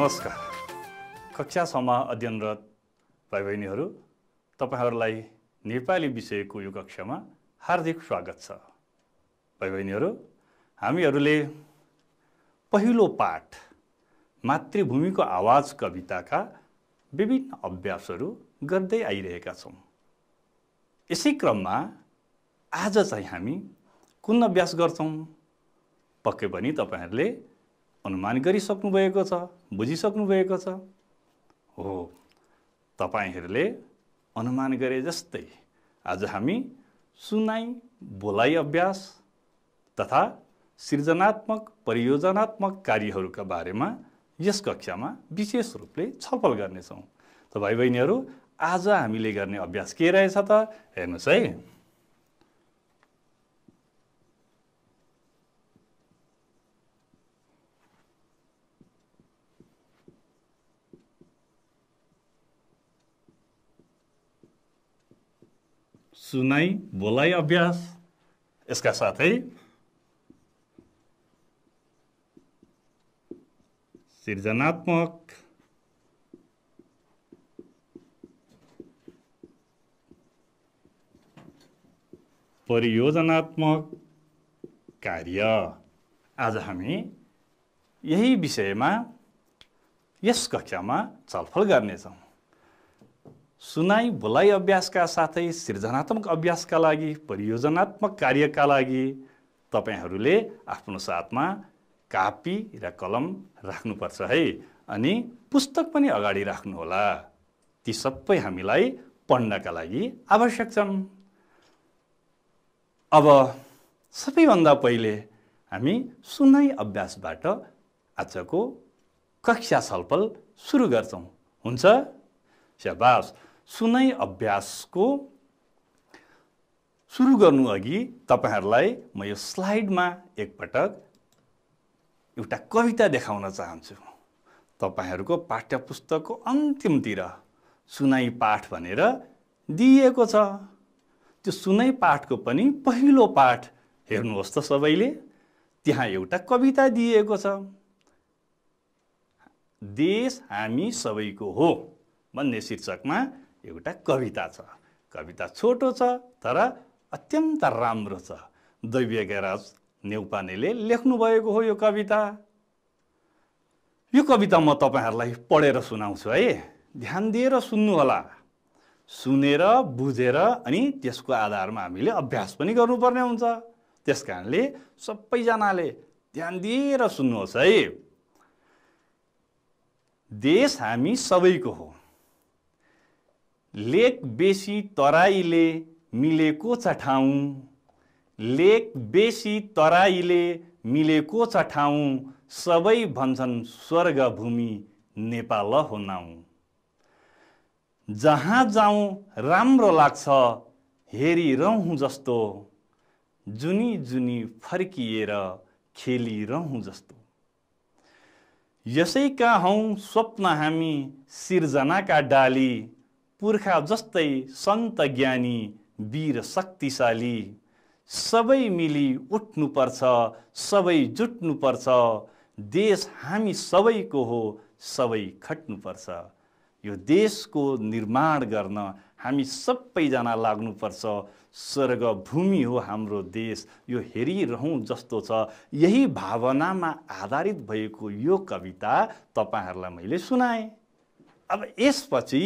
नमस्कार कक्षासम्म अध्ययनरत भाइ बहिनीहरू तपाईँहरूलाई नेपाली विषयको यो कक्षामा हार्दिक स्वागत छ भाइ बहिनीहरू हामीहरूले पहिलो पाठ मातृभूमिको आवाज कविताका विभिन्न अभ्यासहरू गर्दै आइरहेका छौँ यसै क्रममा आज चाहिँ हामी कुन अभ्यास गर्छौँ पक्कै पनि तपाईँहरूले अनुमान गरिसक्नुभएको छ बुझिसक्नुभएको छ हो तपाईँहरूले अनुमान गरे जस्तै आज हामी सुनाइ बोलाइ अभ्यास तथा सृजनात्मक परियोजनात्मक कार्यहरूका बारेमा यस कक्षामा विशेष रूपले छलफल गर्नेछौँ त भाइ बहिनीहरू आज हामीले गर्ने अभ्यास के रहेछ त हेर्नुहोस् है सुनाइ बोलाइ अभ्यास यसका साथै सृजनात्मक परियोजनात्मक कार्य आज हामी यही विषयमा यस कक्षामा छलफल गर्नेछौँ सुनाइ भुलाइ अभ्यासका साथै सृजनात्मक अभ्यासका लागि परियोजनात्मक कार्यका लागि तपाईँहरूले आफ्नो साथमा कापी र कलम राख्नुपर्छ है अनि पुस्तक पनि अगाडि राख्नुहोला ती सबै हामीलाई पढ्नका लागि आवश्यक छन् अब सबैभन्दा पहिले हामी सुनाइ अभ्यासबाट आजको कक्षा छलफल सुरु गर्छौँ हुन्छ स्याबास सुनै अभ्यासको सुरु गर्नु अघि तपाईँहरूलाई म यो स्लाइडमा एकपटक एउटा कविता देखाउन चाहन्छु तपाईँहरूको पाठ्य पुस्तकको अन्तिमतिर सुनाइ पाठ भनेर दिइएको छ त्यो सुनै पाठको पनि पहिलो पाठ हेर्नुहोस् त सबैले त्यहाँ एउटा कविता दिएको छ देश हामी सबैको हो भन्ने शीर्षकमा एउटा कविता छ कविता छोटो छ तर अत्यन्त राम्रो छ दैव्य गैराज नेउपानेले लेख्नुभएको हो यो कविता यो कविता म तपाईँहरूलाई पढेर सुनाउँछु है ध्यान दिएर सुन्नुहोला सुनेर बुझेर अनि त्यसको आधारमा हामीले अभ्यास पनि गर्नुपर्ने हुन्छ त्यस कारणले सबैजनाले ध्यान दिएर सुन्नुहोस् है देश हामी सबैको हो लेक बेसी तराईले मिलेको छ ठाउँ लेक बेसी तराईले मिलेको छ ठाउँ सबै भन्छन् भूमि नेपाल हो नाउँ जहाँ जाउँ राम्रो लाग्छ हेरिरहँ जस्तो जुनी जुनी फर्किएर खेलिरहँ जस्तो यसैका हौ स्वप्न हामी सिर्जनाका डाली पुर्खा जस्तै सन्त ज्ञानी वीर शक्तिशाली सबै मिली उठ्नुपर्छ सबै जुट्नुपर्छ देश हामी सबैको हो सबै खट्नुपर्छ यो देशको निर्माण गर्न हामी सबैजना लाग्नुपर्छ स्वर्ग भूमि हो हाम्रो देश यो हेरिरहँ जस्तो छ यही भावनामा आधारित भएको यो कविता तपाईँहरूलाई मैले सुनाएँ अब यसपछि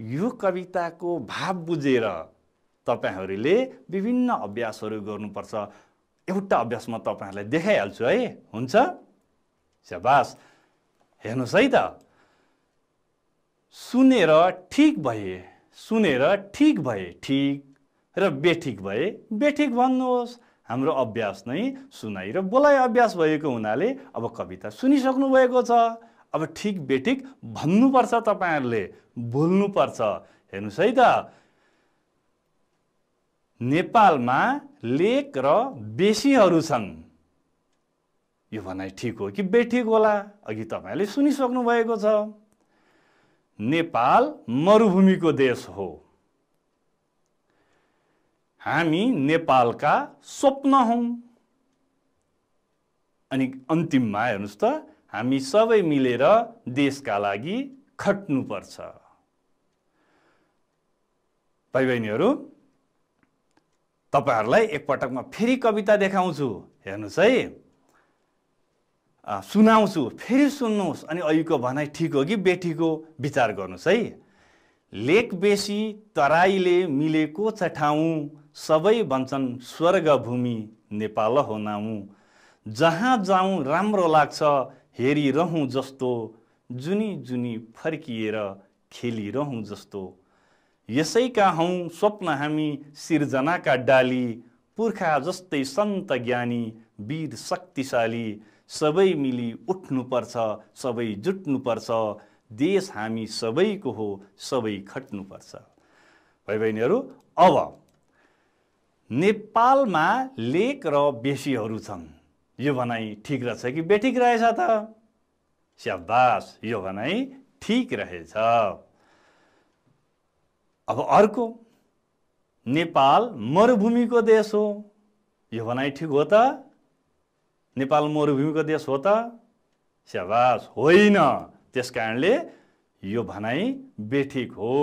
यो कविताको भाव बुझेर तपाईँहरूले विभिन्न अभ्यासहरू गर्नुपर्छ एउटा अभ्यास म तपाईँहरूलाई देखाइहाल्छु है हुन्छ स्याबास हेर्नुहोस् है त सुनेर ठिक भए सुनेर ठिक भए ठिक र बेठिक भए बेठिक भन्नुहोस् हाम्रो अभ्यास नै सुनाइ र बोलाइ अभ्यास भएको हुनाले अब कविता सुनिसक्नु भएको छ अब ठिक बेठिक भन्नुपर्छ तपाईँहरूले बोल्नुपर्छ हेर्नुहोस् है त नेपालमा लेक र बेसीहरू छन् यो भनाइ ठिक हो कि बेठिक होला अघि तपाईँहरूले सुनिसक्नु भएको छ नेपाल मरुभूमिको देश हो हामी नेपालका स्वप्न हौ अनि अन्तिममा हेर्नुहोस् त हामी सबै मिलेर देशका लागि खट्नुपर्छ भाइ बहिनीहरू तपाईँहरूलाई एकपटक म फेरि कविता देखाउँछु हेर्नुहोस् है सुनाउँछु फेरि सुन्नुहोस् अनि अहिलेको भनाइ ठिक हो कि बेठीको विचार गर्नुहोस् है लेख बेसी तराईले मिलेको छ ठाउँ सबै भन्छन् स्वर्गभूमि नेपाल हो नाउँ जहाँ जाउँ राम्रो लाग्छ हेरिरहँ जस्तो जुनी जुनी फर्किएर खेलिरहँ जस्तो यसैका हौँ स्वप्न हामी सिर्जनाका डाली पुर्खा जस्तै सन्त ज्ञानी वीर शक्तिशाली सबै मिली उठ्नुपर्छ सबै जुट्नुपर्छ देश हामी सबैको हो सबै खट्नुपर्छ भाइ बहिनीहरू अब नेपालमा लेख र बेसीहरू छन् यो भनाइ ठिक रहेछ कि बेठिक रहेछ त स्याबास यो भनाइ ठिक रहेछ अब अर्को नेपाल मरुभूमिको देश हो यो भनाइ ठिक हो त नेपाल मरुभूमिको देश हो त स्याबास होइन त्यस कारणले यो भनाइ बेठिक हो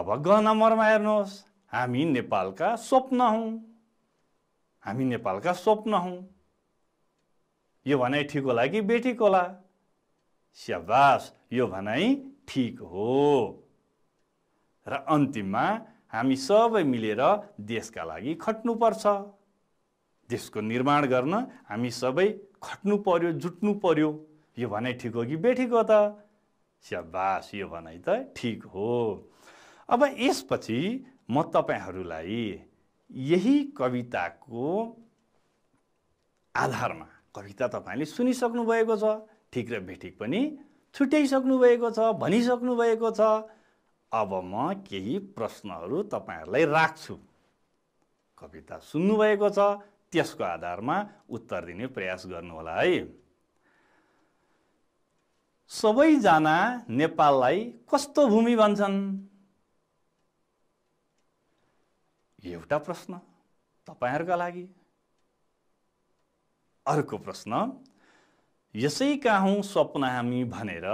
अब ग नम्बरमा हेर्नुहोस् हामी नेपालका स्वप्न हौँ हामी नेपालका स्वप्न हौ यो भनाइ ठिक होला कि बेठिक होला स्याबास यो भनाइ ठिक हो र अन्तिममा हामी सबै मिलेर देशका लागि खट्नुपर्छ देशको निर्माण गर्न हामी सबै खट्नु पर्यो जुट्नु पर्यो यो भनाइ ठिक हो कि बेठिक हो त स्याबास यो भनाइ त ठिक हो अब यसपछि म तपाईँहरूलाई यही कविताको आधारमा कविता तपाईँले सुनिसक्नुभएको छ ठिक र बेठिक पनि छुट्याइसक्नुभएको छ भनिसक्नुभएको छ अब म केही प्रश्नहरू तपाईँहरूलाई राख्छु कविता सुन्नुभएको छ त्यसको आधारमा उत्तर दिने प्रयास गर्नुहोला है सबैजना नेपाललाई कस्तो भूमि भन्छन् एउटा प्रश्न तपाईँहरूका लागि अर्को प्रश्न यसै कहाँ स्वप्न हामी भनेर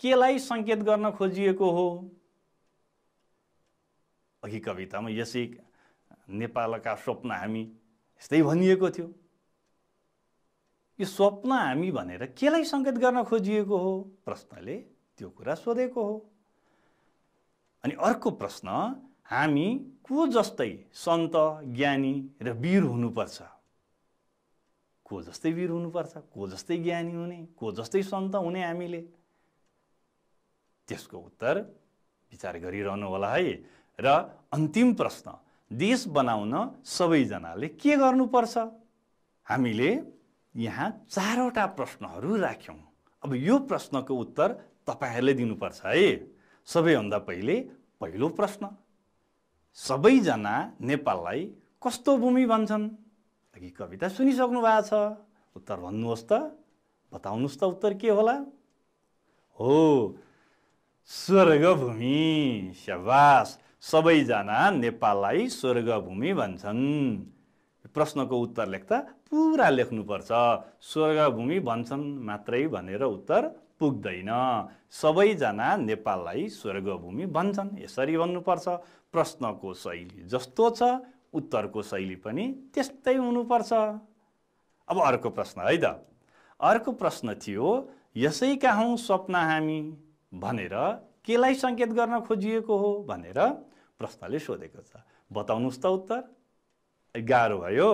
केलाई सङ्केत गर्न खोजिएको हो अघि कवितामा यसै नेपालका स्वप्न हामी यस्तै भनिएको थियो यो स्वप्न हामी भनेर केलाई सङ्केत गर्न खोजिएको हो प्रश्नले त्यो कुरा सोधेको हो अनि अर्को प्रश्न हामी को जस्तै सन्त ज्ञानी र वीर हुनुपर्छ को जस्तै वीर हुनुपर्छ को जस्तै ज्ञानी हुने को जस्तै सन्त हुने हामीले त्यसको उत्तर विचार गरिरहनु होला है र अन्तिम प्रश्न देश बनाउन सबैजनाले के गर्नुपर्छ हामीले यहाँ चारवटा प्रश्नहरू राख्यौँ अब यो प्रश्नको उत्तर तपाईँहरूले दिनुपर्छ है सबैभन्दा पहिले पहिलो प्रश्न सबैजना नेपाललाई कस्तो भूमि भन्छन् अघि कविता सुनिसक्नु भएको छ उत्तर भन्नुहोस् त बताउनुहोस् त उत्तर के होला हो स्वर्गभूमि स्याबास सबैजना नेपाललाई स्वर्गभूमि भन्छन् प्रश्नको उत्तर लेख्दा पुरा लेख्नुपर्छ स्वर्गभूमि भन्छन् मात्रै भनेर उत्तर पुग्दैन सबैजना नेपाललाई स्वर्गभूमि भन्छन् यसरी भन्नुपर्छ प्रश्नको शैली जस्तो छ उत्तरको शैली पनि त्यस्तै हुनुपर्छ अब अर्को प्रश्न है त अर्को प्रश्न थियो यसै हौँ सपना हामी भनेर केलाई सङ्केत गर्न खोजिएको हो भनेर प्रश्नले सोधेको छ बताउनुहोस् त उत्तर गाह्रो भयो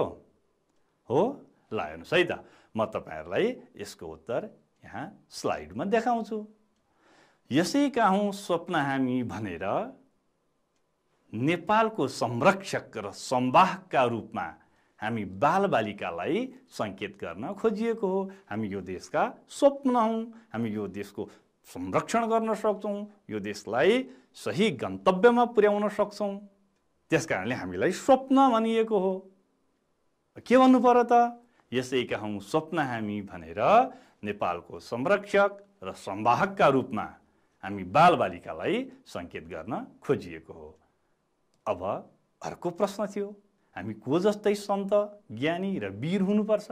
हो ल हेर्नुहोस् है त म तपाईँहरूलाई यसको उत्तर यहाँ स्लाइडमा देखाउँछु यसै कहाँ स्वप्न हामी भनेर नेपालको संरक्षक र सम्वाहकका रूपमा हामी बालबालिकालाई सङ्केत गर्न खोजिएको हो हामी यो देशका स्वप्न हौँ हामी यो देशको संरक्षण गर्न सक्छौँ यो देशलाई सही गन्तव्यमा पुर्याउन सक्छौँ त्यस कारणले हामीलाई स्वप्न भनिएको हो के भन्नु पर्यो त यसैका हौँ स्वप्न हामी भनेर नेपालको संरक्षक र सम्वाहकका रूपमा हामी बालबालिकालाई सङ्केत गर्न खोजिएको हो अब अर्को प्रश्न थियो हामी को जस्तै सन्त ज्ञानी र वीर हुनुपर्छ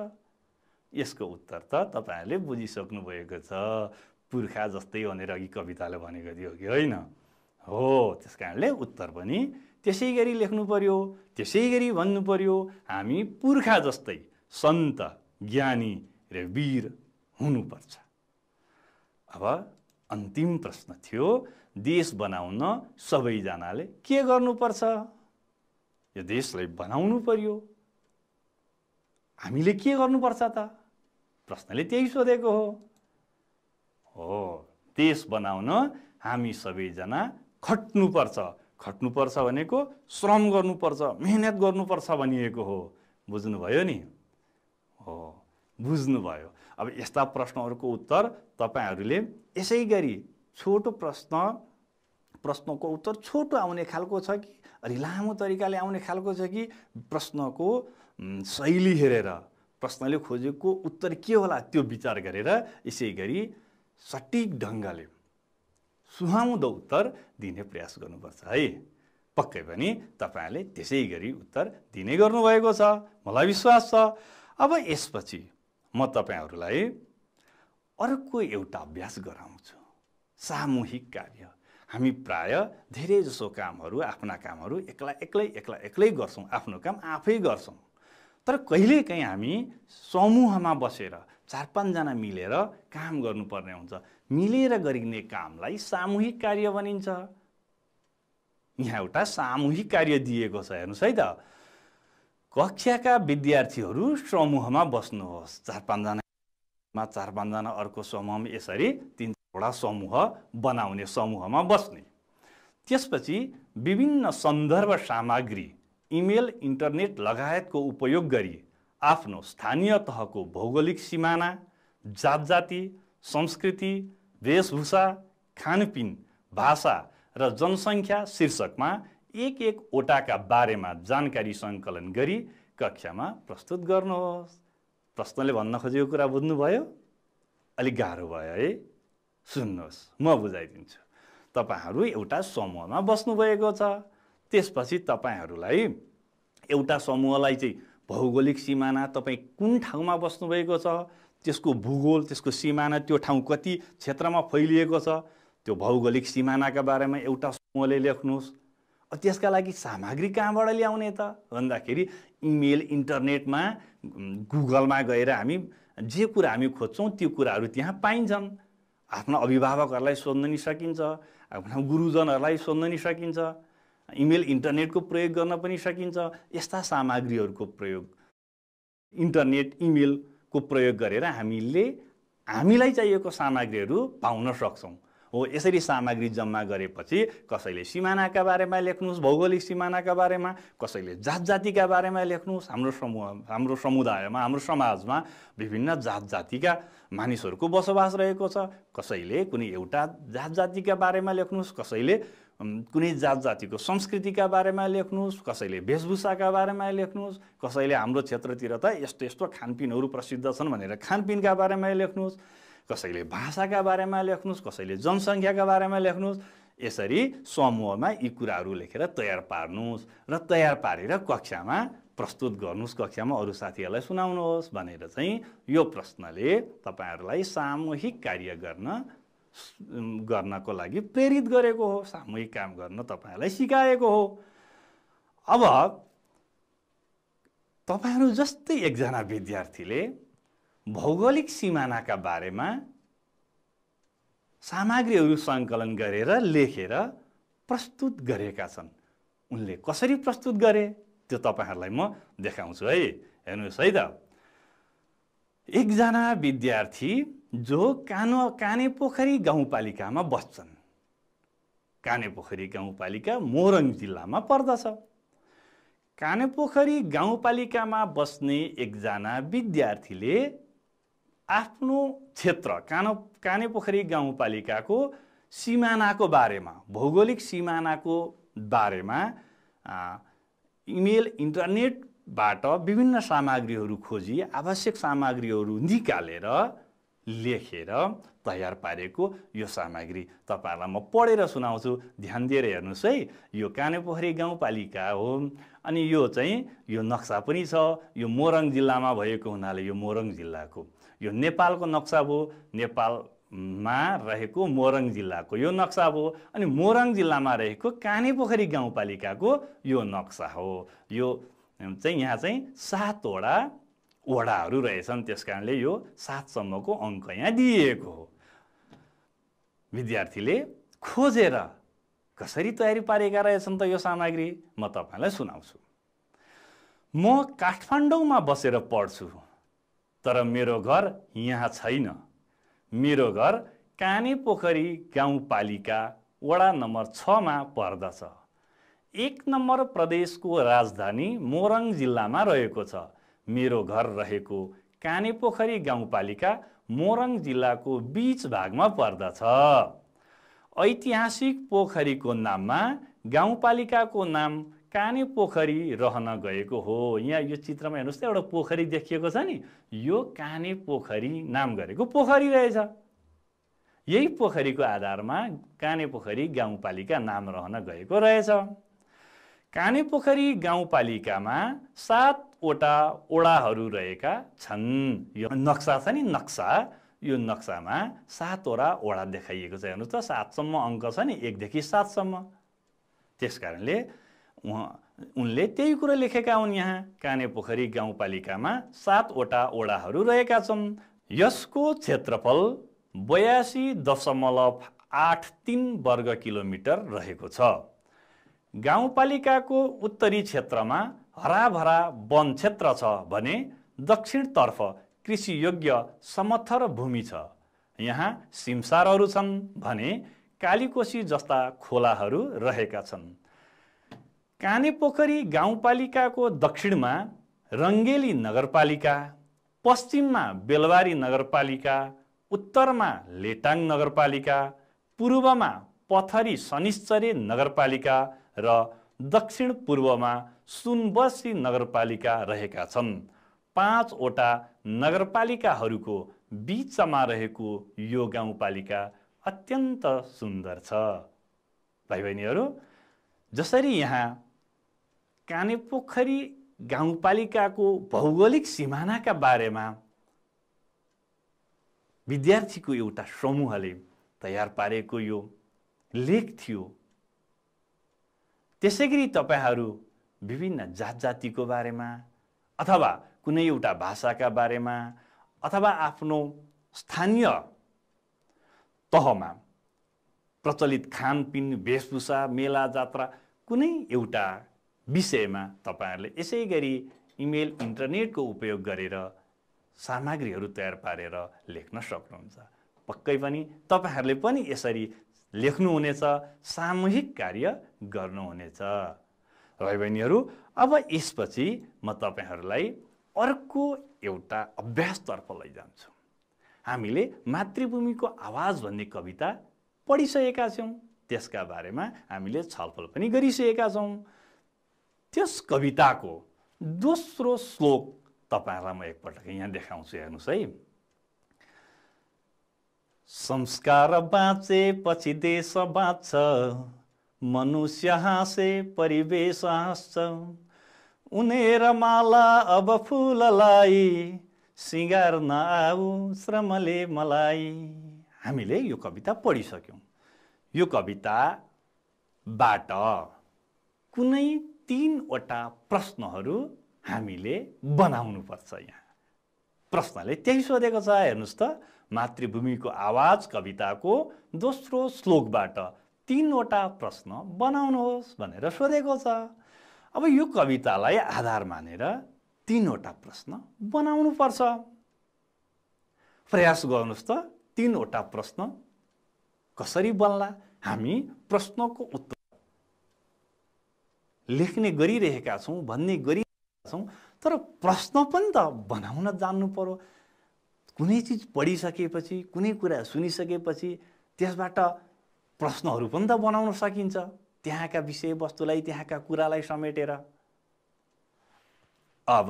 यसको उत्तर त तपाईँहरूले बुझिसक्नुभएको छ पुर्खा जस्तै भनेर अघि कविताले भनेको थियो कि होइन हो त्यस कारणले उत्तर पनि त्यसै गरी लेख्नु पर्यो त्यसै गरी भन्नु पर्यो हामी पुर्खा जस्तै सन्त ज्ञानी र वीर हुनुपर्छ अब अन्तिम प्रश्न थियो देश बनाउन सबैजनाले के गर्नुपर्छ यो देशलाई बनाउनु पर्यो हामीले के गर्नुपर्छ त प्रश्नले त्यही सोधेको हो हो देश बनाउन हामी सबैजना खट्नुपर्छ खट्नुपर्छ भनेको श्रम गर्नुपर्छ मेहनत गर्नुपर्छ भनिएको हो बुझ्नुभयो नि हो बुझ्नुभयो अब यस्ता प्रश्नहरूको उत्तर तपाईँहरूले यसै गरी छोटो प्रश्न प्रश्नको उत्तर छोटो आउने खालको छ कि अलि लामो तरिकाले आउने खालको छ कि प्रश्नको शैली हेरेर प्रश्नले खोजेको उत्तर के होला त्यो विचार गरेर यसै गरी सटिक ढङ्गले सुहाउँदो उत्तर दिने प्रयास गर्नुपर्छ है पक्कै पनि तपाईँहरूले त्यसै गरी उत्तर दिने गर्नुभएको छ मलाई विश्वास छ अब यसपछि म तपाईँहरूलाई अर्को एउटा अभ्यास गराउँछु सामूहिक कार्य हामी प्राय धेरै जसो कामहरू आफ्ना कामहरू एक्लै एक्लै एक्लै एक्लै गर्छौँ आफ्नो काम आफै गर्छौँ तर कहिलेकाहीँ हामी समूहमा बसेर चार पाँचजना मिलेर काम गर्नुपर्ने हुन्छ मिलेर गरिने कामलाई सामूहिक कार्य भनिन्छ यहाँ एउटा सामूहिक कार्य दिएको छ हेर्नुहोस् है त कक्षाका विद्यार्थीहरू समूहमा बस्नुहोस् चार पाँचजनामा चार पाँचजना अर्को समूहमा यसरी तिन चारवटा समूह बनाउने समूहमा बस्ने त्यसपछि विभिन्न सन्दर्भ सामग्री इमेल इन्टरनेट लगायतको उपयोग गरी आफ्नो स्थानीय तहको भौगोलिक सिमाना जात जाति संस्कृति वेशभूषा खानपिन भाषा र जनसङ्ख्या शीर्षकमा एक एक ओटाका बारेमा जानकारी सङ्कलन गरी कक्षामा प्रस्तुत गर्नुहोस् प्रश्नले भन्न खोजेको कुरा बुझ्नुभयो अलिक गाह्रो भयो है सुन्नुहोस् म बुझाइदिन्छु तपाईँहरू एउटा समूहमा बस्नुभएको छ त्यसपछि तपाईँहरूलाई एउटा समूहलाई चाहिँ भौगोलिक सिमाना तपाईँ कुन ठाउँमा बस्नुभएको छ त्यसको भूगोल त्यसको सिमाना त्यो ठाउँ कति क्षेत्रमा फैलिएको छ त्यो भौगोलिक सिमानाका बारेमा एउटा समूहले लेख्नुहोस् त्यसका लागि सामग्री कहाँबाट ल्याउने त भन्दाखेरि इमेल इन्टरनेटमा गुगलमा गएर हामी जे कुरा हामी खोज्छौँ त्यो कुराहरू त्यहाँ पाइन्छन् आफ्ना अभिभावकहरूलाई सोध्न नि सकिन्छ आफ्ना गुरुजनहरूलाई सोध्न नि सकिन्छ इमेल इन्टरनेटको प्रयोग गर्न पनि सकिन्छ यस्ता सामग्रीहरूको प्रयोग इन्टरनेट इमेलको प्रयोग गरेर हामीले हामीलाई चाहिएको सामग्रीहरू पाउन सक्छौँ हो यसरी सामग्री जम्मा गरेपछि कसैले सिमानाका बारेमा लेख्नुहोस् भौगोलिक सिमानाका बारेमा कसैले जात जातिका बारेमा लेख्नुहोस् हाम्रो समूह हाम्रो समुदायमा हाम्रो समाजमा विभिन्न जात जातिका मानिसहरूको बसोबास रहेको छ कसैले कुनै एउटा जात जातिका बारेमा लेख्नुहोस् कसैले कुनै जात जातिको संस्कृतिका बारेमा लेख्नुहोस् कसैले वेशभूषाका बारेमा लेख्नुहोस् कसैले हाम्रो क्षेत्रतिर त यस्तो यस्तो खानपिनहरू प्रसिद्ध छन् भनेर खानपिनका बारेमा लेख्नुहोस् कसैले भाषाका बारेमा लेख्नुहोस् कसैले जनसङ्ख्याका बारेमा लेख्नुहोस् यसरी समूहमा यी कुराहरू लेखेर तयार पार्नुहोस् र तयार पारेर कक्षामा प्रस्तुत गर्नुहोस् कक्षामा अरू साथीहरूलाई सुनाउनुहोस् भनेर चाहिँ यो प्रश्नले तपाईँहरूलाई सामूहिक कार्य गर्न गर्नको लागि प्रेरित गरेको हो सामूहिक काम गर्न तपाईँहरूलाई सिकाएको हो अब तपाईँहरू जस्तै एकजना विद्यार्थीले भौगोलिक सिमानाका बारेमा सामग्रीहरू सङ्कलन गरेर लेखेर प्रस्तुत गरेका छन् उनले कसरी प्रस्तुत गरे त्यो तपाईँहरूलाई म देखाउँछु है हेर्नुहोस् है त एकजना विद्यार्थी जो कानो पोखरी गाउँपालिकामा बस्छन् काने पोखरी गाउँपालिका मोरङ जिल्लामा पर्दछ काने पोखरी गाउँपालिकामा बस्ने एकजना विद्यार्थीले आफ्नो क्षेत्र कानो काने पोखरी गाउँपालिकाको सिमानाको बारेमा भौगोलिक सिमानाको बारेमा इमेल इन्टरनेटबाट विभिन्न सामग्रीहरू खोजी आवश्यक सामग्रीहरू निकालेर लेखेर तयार पारेको यो सामग्री तपाईँहरूलाई म पढेर सुनाउँछु ध्यान दिएर हेर्नुहोस् है यो कानेपोखरी गाउँपालिका हो अनि यो चाहिँ यो नक्सा पनि छ यो मोरङ जिल्लामा भएको हुनाले यो मोरङ जिल्लाको यो नेपालको नक्सा हो नेपालमा रहेको मोरङ जिल्लाको यो नक्सा हो अनि मोरङ जिल्लामा रहेको कानेपोखरी गाउँपालिकाको यो नक्सा हो यो चाहिँ यहाँ चाहिँ सातवटा वडाहरू रहेछन् त्यस कारणले यो सातसम्मको अङ्क यहाँ दिइएको हो विद्यार्थीले खोजेर कसरी तयारी पारेका रहेछन् त यो सामग्री म तपाईँलाई सुनाउँछु म काठमाडौँमा बसेर पढ्छु तर मेरो घर यहाँ छैन मेरो घर काने पोखरी गाउँपालिका वडा नम्बर छमा पर्दछ एक नम्बर प्रदेशको राजधानी मोरङ जिल्लामा रहेको छ मेरो घर रहेको काने पोखरी गाउँपालिका मोरङ जिल्लाको बिच भागमा पर्दछ ऐतिहासिक पोखरीको नाममा गाउँपालिकाको नाम काने पोखरी रहन गएको हो यहाँ यो चित्रमा हेर्नुहोस् त एउटा पोखरी देखिएको छ नि यो काने पोखरी नाम गरेको पोखरी रहेछ यही पोखरीको आधारमा काने पोखरी गाउँपालिका नाम रहन गएको रहेछ काने पोखरी गाउँपालिकामा सात वटा ओडाहरू रहेका छन् यो नक्सा छ नि नक्सा यो नक्सामा सातवटा ओडा देखाइएको छ हेर्नुहोस् त सातसम्म अङ्क छ नि एकदेखि सातसम्म त्यस कारणले उहाँ उनले त्यही कुरो लेखेका हुन् यहाँ काने पोखरी गाउँपालिकामा सातवटा ओडाहरू रहेका छन् यसको क्षेत्रफल बयासी दशमलव आठ तिन वर्ग किलोमिटर रहेको छ गाउँपालिकाको उत्तरी क्षेत्रमा हराभरा वन क्षेत्र छ भने दक्षिणतर्फ कृषियोग्य समथर भूमि छ यहाँ सिमसारहरू छन् भने कालीकोशी जस्ता खोलाहरू रहेका छन् कानेपोखरी गाउँपालिकाको दक्षिणमा रङ्गेली नगरपालिका पश्चिममा बेलवारी नगरपालिका उत्तरमा लेटाङ नगरपालिका पूर्वमा पथरी शनिश्चरे नगरपालिका र दक्षिण पूर्वमा सुनबसी नगरपालिका रहेका छन् पाँचवटा नगरपालिकाहरूको बिचमा रहेको यो गाउँपालिका अत्यन्त सुन्दर छ भाइ बहिनीहरू जसरी यहाँ कानेपोखरी गाउँपालिकाको भौगोलिक सिमानाका बारेमा विद्यार्थीको एउटा समूहले तयार पारेको यो लेख थियो त्यसै गरी तपाईँहरू विभिन्न जात जातिको बारेमा अथवा कुनै एउटा भाषाका बारेमा अथवा आफ्नो स्थानीय तहमा प्रचलित खानपिन वेशभूषा मेला जात्रा कुनै एउटा विषयमा तपाईँहरूले यसै गरी इमेल इन्टरनेटको उपयोग गरेर सामग्रीहरू तयार पारेर लेख्न सक्नुहुन्छ पक्कै पनि तपाईँहरूले पनि यसरी लेख्नुहुनेछ सामूहिक कार्य गर्नुहुनेछ भाइ बहिनीहरू अब यसपछि म तपाईँहरूलाई अर्को एउटा अभ्यासतर्फ लैजान्छु हामीले मातृभूमिको आवाज भन्ने कविता पढिसकेका छौँ त्यसका बारेमा हामीले छलफल पनि गरिसकेका छौँ त्यस कविताको दोस्रो श्लोक तपाईँहरूलाई म एकपटक यहाँ देखाउँछु हेर्नुहोस् है संस्कार पछि देश बाँच्छ मनुष्य हाँसे परिवेश हाँस्छ उनेर माला अब फुललाई सिँगार आऊ श्रमले मलाई हामीले यो कविता पढिसक्यौँ यो कविताबाट कुनै तिनवटा प्रश्नहरू हामीले बनाउनुपर्छ यहाँ प्रश्नले त्यही सोधेको छ हेर्नुहोस् त मातृभूमिको आवाज कविताको दोस्रो श्लोकबाट तिनवटा प्रश्न बनाउनुहोस् भनेर सोधेको छ अब यो कवितालाई आधार मानेर तिनवटा प्रश्न बनाउनु पर्छ प्रयास गर्नुहोस् त तिनवटा प्रश्न कसरी बन्ला हामी प्रश्नको उत्तर लेख्ने गरिरहेका छौँ भन्ने गरिरहेका छौँ तर प्रश्न पनि त बनाउन जान्नु पर्यो कुनै चिज पढिसकेपछि कुनै कुरा सुनिसकेपछि त्यसबाट प्रश्नहरू पनि त बनाउन सकिन्छ त्यहाँका विषयवस्तुलाई त्यहाँका कुरालाई समेटेर अब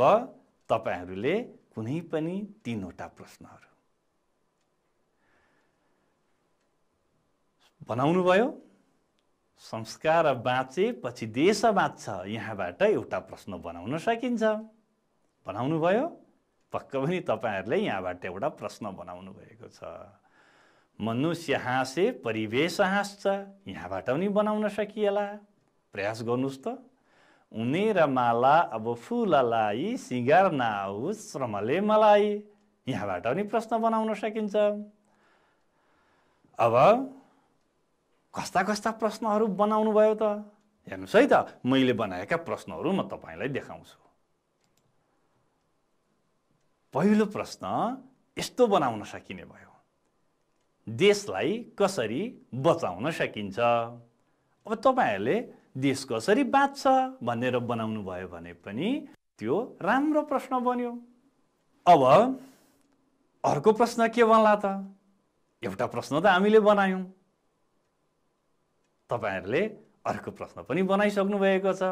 तपाईँहरूले कुनै पनि तिनवटा प्रश्नहरू बनाउनु भयो संस्कार बाँचे पछि देश बाँच्छ यहाँबाट एउटा प्रश्न बनाउन सकिन्छ बनाउनु भयो पक्क पनि तपाईँहरूले यहाँबाट एउटा प्रश्न बनाउनु भएको छ मनुष्य हाँसे परिवेश हाँस्छ यहाँबाट पनि बनाउन सकिएला प्रयास गर्नुहोस् त र माला अब फुललाई सिँगार नआओस् श्रमले मलाई यहाँबाट पनि प्रश्न बनाउन सकिन्छ अब कस्ता कस्ता प्रश्नहरू बनाउनु भयो त हेर्नुहोस् है त मैले बनाएका प्रश्नहरू म तपाईँलाई देखाउँछु पहिलो प्रश्न यस्तो बनाउन सकिने भयो देशलाई कसरी बचाउन सकिन्छ अब तपाईँहरूले देश कसरी बाँच्छ भनेर बनाउनु भयो भने पनि त्यो राम्रो प्रश्न बन्यो अब अर्को प्रश्न के बन्ला त एउटा प्रश्न त हामीले बनायौँ तपाईँहरूले अर्को प्रश्न पनि बनाइसक्नु भएको छ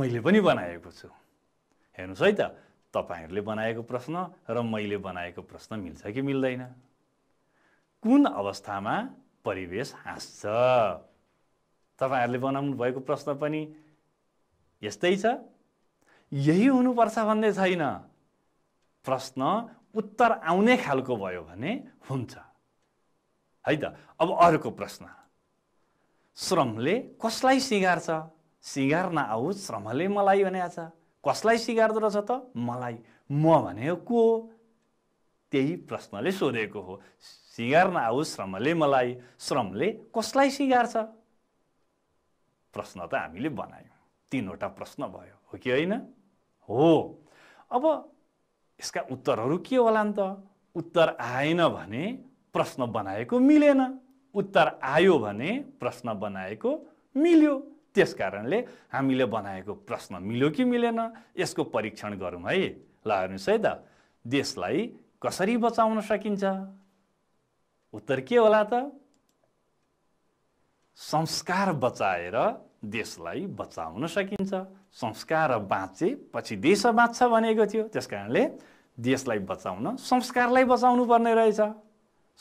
मैले पनि बनाएको छु हेर्नुहोस् है त तपाईँहरूले बनाएको प्रश्न र मैले बनाएको प्रश्न मिल्छ कि मिल्दैन कुन अवस्थामा परिवेश हाँस्छ तपाईँहरूले बनाउनु भएको प्रश्न पनि यस्तै छ यही हुनुपर्छ भन्ने छैन प्रश्न उत्तर आउने खालको भयो भने हुन्छ है त अब अर्को प्रश्न श्रमले कसलाई सिँगार्छ सिँगार्न आओस् श्रमले मलाई भनेको छ कसलाई सिकार्दो रहेछ त मलाई म भने को हो त्यही प्रश्नले सोधेको हो सिँगार्न आऊ श्रमले मलाई श्रमले कसलाई सिगार्छ प्रश्न त हामीले बनायौँ तिनवटा प्रश्न भयो हो कि होइन हो अब यसका उत्तरहरू के होला नि त उत्तर आएन भने प्रश्न बनाएको मिलेन उत्तर आयो भने प्रश्न बनाएको मिल्यो त्यस कारणले हामीले बनाएको प्रश्न मिल्यो कि मिलेन यसको परीक्षण गरौँ है ल हेर्नुहोस् है त देशलाई कसरी बचाउन सकिन्छ उत्तर के होला त संस्कार बचाएर देशलाई बचाउन सकिन्छ संस्कार बाँचे पछि देश बाँच्छ भनेको थियो त्यस कारणले देशलाई बचाउन संस्कारलाई बचाउनु पर्ने रहेछ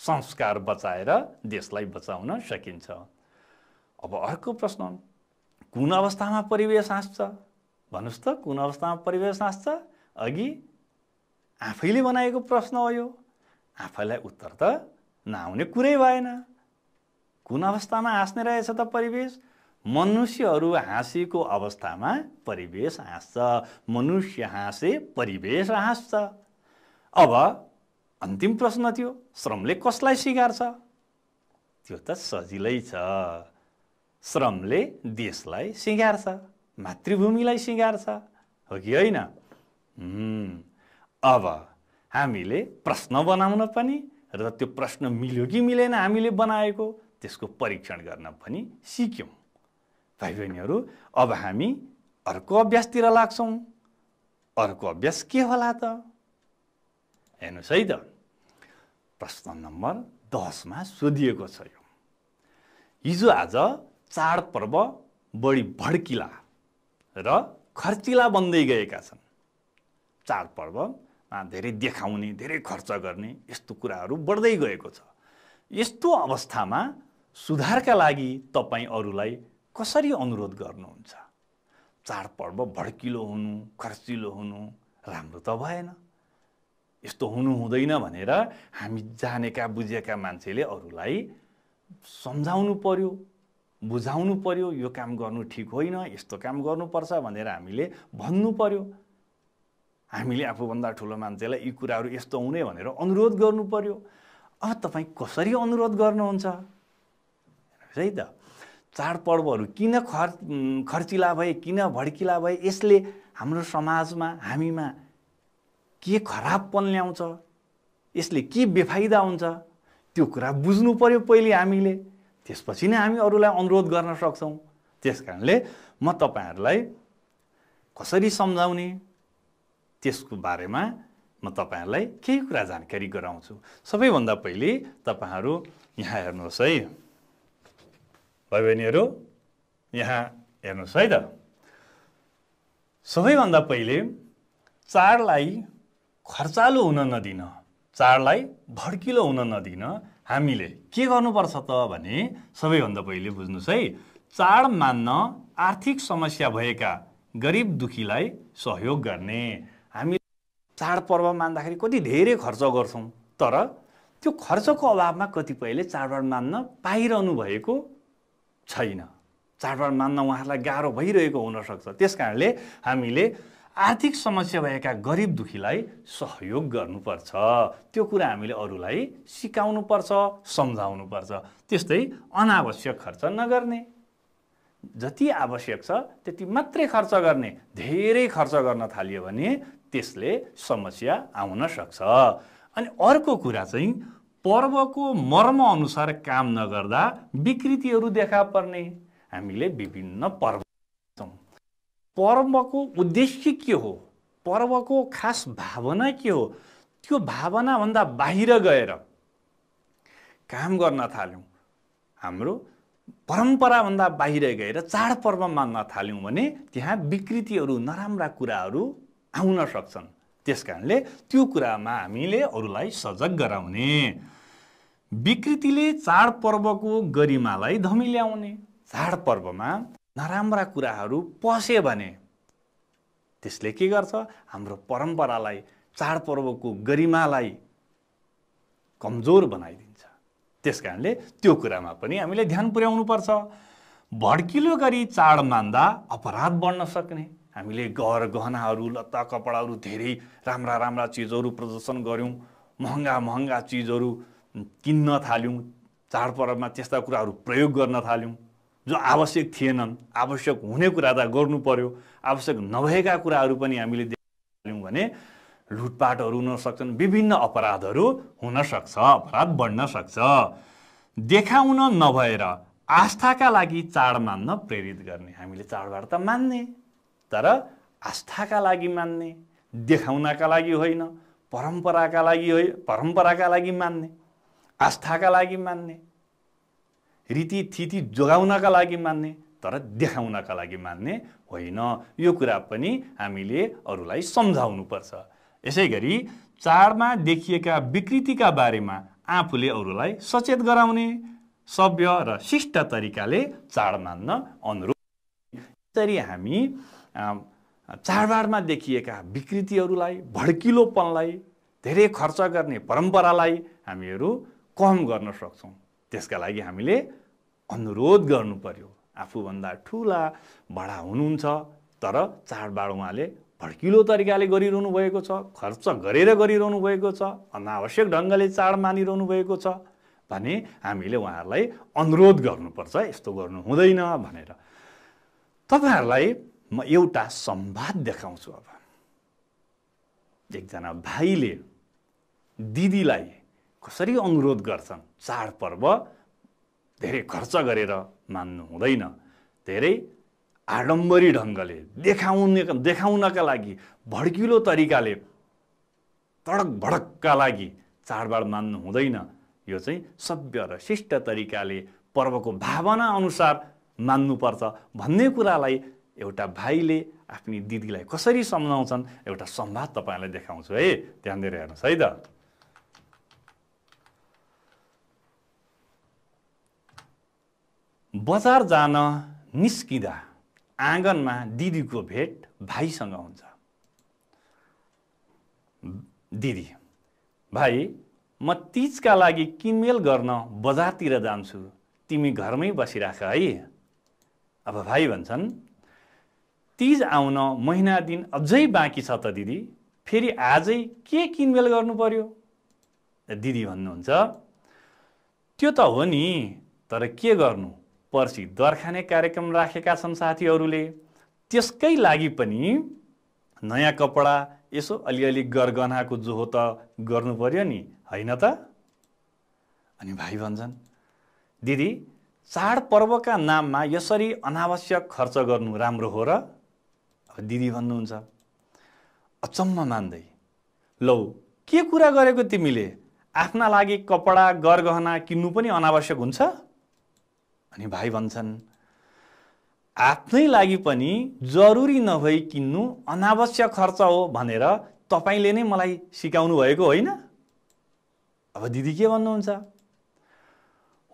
संस्कार बचाएर देशलाई बचाउन सकिन्छ अब अर्को प्रश्न कुन अवस्थामा परिवेश हाँस्छ भन्नुहोस् त कुन अवस्थामा परिवेश हाँस्छ अघि आफैले बनाएको प्रश्न हो यो आफैलाई उत्तर त नआउने कुरै भएन कुन अवस्थामा हाँस्ने रहेछ त परिवेश मनुष्यहरू हाँसेको अवस्थामा परिवेश हाँस्छ मनुष्य हाँसे परिवेश हाँस्छ अब अन्तिम प्रश्न थियो श्रमले कसलाई सिकार्छ त्यो त सजिलै छ श्रमले देशलाई सिँगार्छ मातृभूमिलाई सिँगार्छ हो कि होइन अब हामीले प्रश्न बनाउन पनि र त्यो प्रश्न मिल्यो कि मिलेन हामीले बनाएको त्यसको परीक्षण गर्न पनि सिक्यौँ भाइ बहिनीहरू अब हामी अर्को अभ्यासतिर लाग्छौँ अर्को अभ्यास के होला त हेर्नुहोस् है त प्रश्न नम्बर दसमा सोधिएको छ यो हिजो आज चाडपर्व बढी भड्किला र खर्चिला बन्दै गएका छन् चाडपर्वमा धेरै देखाउने धेरै खर्च गर्ने यस्तो कुराहरू बढ्दै गएको छ यस्तो अवस्थामा सुधारका लागि तपाईँ अरूलाई कसरी अनुरोध गर्नुहुन्छ चाडपर्व भड्किलो हुनु खर्चिलो हुनु राम्रो त भएन यस्तो हुनु हुँदैन भनेर हामी जानेका बुझेका मान्छेले अरूलाई सम्झाउनु पर्यो बुझाउनु पर्यो यो काम गर्नु ठिक होइन यस्तो काम गर्नुपर्छ भनेर हामीले भन्नु पर्यो हामीले आफूभन्दा ठुलो मान्छेलाई यी कुराहरू यस्तो हुने भनेर अनुरोध गर्नु पर्यो अब तपाईँ कसरी अनुरोध गर्नुहुन्छ है त चाडपर्वहरू किन खर्च खर्चिला भए किन भड्किला भए यसले हाम्रो समाजमा हामीमा के खराबपन ल्याउँछ यसले के बेफाइदा हुन्छ त्यो कुरा बुझ्नु पर्यो पहिले हामीले त्यसपछि नै हामी अरूलाई अनुरोध गर्न सक्छौँ त्यस कारणले म तपाईँहरूलाई कसरी सम्झाउने त्यसको बारेमा म तपाईँहरूलाई केही कुरा जानकारी गराउँछु सबैभन्दा पहिले तपाईँहरू यहाँ हेर्नुहोस् है भाइ बहिनीहरू यहाँ हेर्नुहोस् है त सबैभन्दा पहिले चाडलाई खर्चालु हुन नदिन चाडलाई भड्किलो हुन नदिन हामीले के गर्नुपर्छ त भने सबैभन्दा पहिले बुझ्नुहोस् है चाड मान्न आर्थिक समस्या भएका गरिब दुखीलाई सहयोग गर्ने हामी चाडपर्व मान्दाखेरि कति धेरै खर्च गर्छौँ तर त्यो खर्चको अभावमा कतिपयले चाडबाड मान्न पाइरहनु भएको छैन चाडबाड मान्न उहाँहरूलाई गाह्रो भइरहेको हुनसक्छ त्यस कारणले हामीले आर्थिक समस्या भएका गरिब दुखीलाई सहयोग गर्नुपर्छ त्यो कुरा हामीले अरूलाई सिकाउनु सिकाउनुपर्छ सम्झाउनुपर्छ त्यस्तै अनावश्यक खर्च नगर्ने जति आवश्यक छ त्यति मात्रै खर्च गर्ने धेरै खर्च गर्न थालियो भने त्यसले समस्या आउन सक्छ अनि अर्को कुरा चाहिँ पर्वको मर्म अनुसार काम नगर्दा विकृतिहरू देखा पर्ने हामीले विभिन्न पर्व पर्वको उद्देश्य के हो पर्वको खास भावना के हो त्यो भावनाभन्दा बाहिर गएर काम गर्न थाल्यौँ हाम्रो परम्पराभन्दा बाहिर गएर चाडपर्व मान्न थाल्यौँ भने त्यहाँ विकृतिहरू नराम्रा कुराहरू आउन सक्छन् त्यस कारणले त्यो कुरामा हामीले अरूलाई सजग गराउने विकृतिले चाडपर्वको गरिमालाई धमिल्याउने चाडपर्वमा नराम्रा कुराहरू पस्यो भने त्यसले के गर्छ हाम्रो परम्परालाई चाडपर्वको गरिमालाई कमजोर बनाइदिन्छ त्यस कारणले त्यो कुरामा पनि हामीले ध्यान पुर्याउनु पर्छ भड्किलो गरी चाड मान्दा अपराध बढ्न सक्ने हामीले घर गहनाहरू लत्ता कपडाहरू धेरै राम्रा राम्रा चिजहरू प्रदर्शन गऱ्यौँ महँगा महँगा चिजहरू किन्न थाल्यौँ चाडपर्वमा त्यस्ता कुराहरू प्रयोग गर्न थाल्यौँ जो आवश्यक थिएनन् आवश्यक हुने कुरा त गर्नु पर्यो आवश्यक नभएका कुराहरू पनि हामीले देख्यौँ भने लुटपाटहरू हुन सक्छन् विभिन्न अपराधहरू हुन सक्छ अपराध बढ्न सक्छ देखाउन नभएर आस्थाका लागि चाड मान्न प्रेरित गर्ने हामीले चाडबाड त मान्ने तर आस्थाका लागि मान्ने देखाउनका लागि होइन परम्पराका लागि हो परम्पराका लागि मान्ने आस्थाका लागि मान्ने रीतिथिति जोगाउनका लागि मान्ने तर देखाउनका लागि मान्ने होइन यो कुरा पनि हामीले अरूलाई सम्झाउनुपर्छ यसै गरी चाडमा देखिएका विकृतिका बारेमा आफूले अरूलाई सचेत गराउने सभ्य र शिष्ट तरिकाले चाड मान्न अनुरोध यसरी हामी चाडबाडमा देखिएका विकृतिहरूलाई भड्किलोपनलाई धेरै खर्च गर्ने परम्परालाई हामीहरू कम गर्न सक्छौँ त्यसका लागि हामीले अनुरोध गर्नु पर्यो आफूभन्दा ठुला बडा हुनुहुन्छ तर चाडबाड उहाँले भड्किलो तरिकाले गरिरहनु भएको छ खर्च गरेर गरिरहनु भएको छ अनावश्यक ढङ्गले चाड मानिरहनु भएको छ भने हामीले उहाँहरूलाई अनुरोध गर्नुपर्छ यस्तो गर्नु हुँदैन भनेर तपाईँहरूलाई म एउटा संवाद देखाउँछु अब एकजना भाइले दिदीलाई कसरी अनुरोध गर्छन् चाडपर्व धेरै खर्च गरेर मान्नु हुँदैन धेरै आडम्बरी ढङ्गले देखाउने देखाउनका लागि भड्किलो तरिकाले तडक भडकका लागि चाडबाड मान्नु हुँदैन यो चाहिँ सभ्य र शिष्ट तरिकाले पर्वको भावना अनुसार मान्नुपर्छ भन्ने कुरालाई एउटा भाइले आफ्नो दिदीलाई कसरी सम्झाउँछन् एउटा संवाद तपाईँलाई देखाउँछु है ध्यान दिएर हेर्नुहोस् है त बजार जान निस्किँदा आँगनमा दिदीको भेट भाइसँग हुन्छ दिदी भाइ म तिजका लागि किनमेल गर्न बजारतिर जान्छु तिमी घरमै बसिराख है अब भाइ भन्छन् तिज आउन महिना दिन अझै बाँकी छ त दिदी फेरि आजै के किनमेल गर्नु पर्यो दिदी भन्नुहुन्छ त्यो त हो नि तर के गर्नु पर्सि दरखाने कार्यक्रम राखेका छन् साथीहरूले त्यसकै लागि पनि नयाँ कपडा यसो अलिअलि गरगनाको जोहो त गर्नु पर्यो नि होइन त अनि भाइ भन्छन् दिदी चाडपर्वका नाममा यसरी अनावश्यक खर्च गर्नु राम्रो हो र दिदी भन्नुहुन्छ अचम्म मान्दै लौ के कुरा गरेको तिमीले आफ्ना लागि कपडा गरगहना किन्नु पनि अनावश्यक हुन्छ अनि भाइ भन्छन् आफ्नै लागि पनि जरुरी नभई किन्नु अनावश्यक खर्च हो भनेर तपाईँले नै मलाई सिकाउनु भएको होइन अब दिदी के भन्नुहुन्छ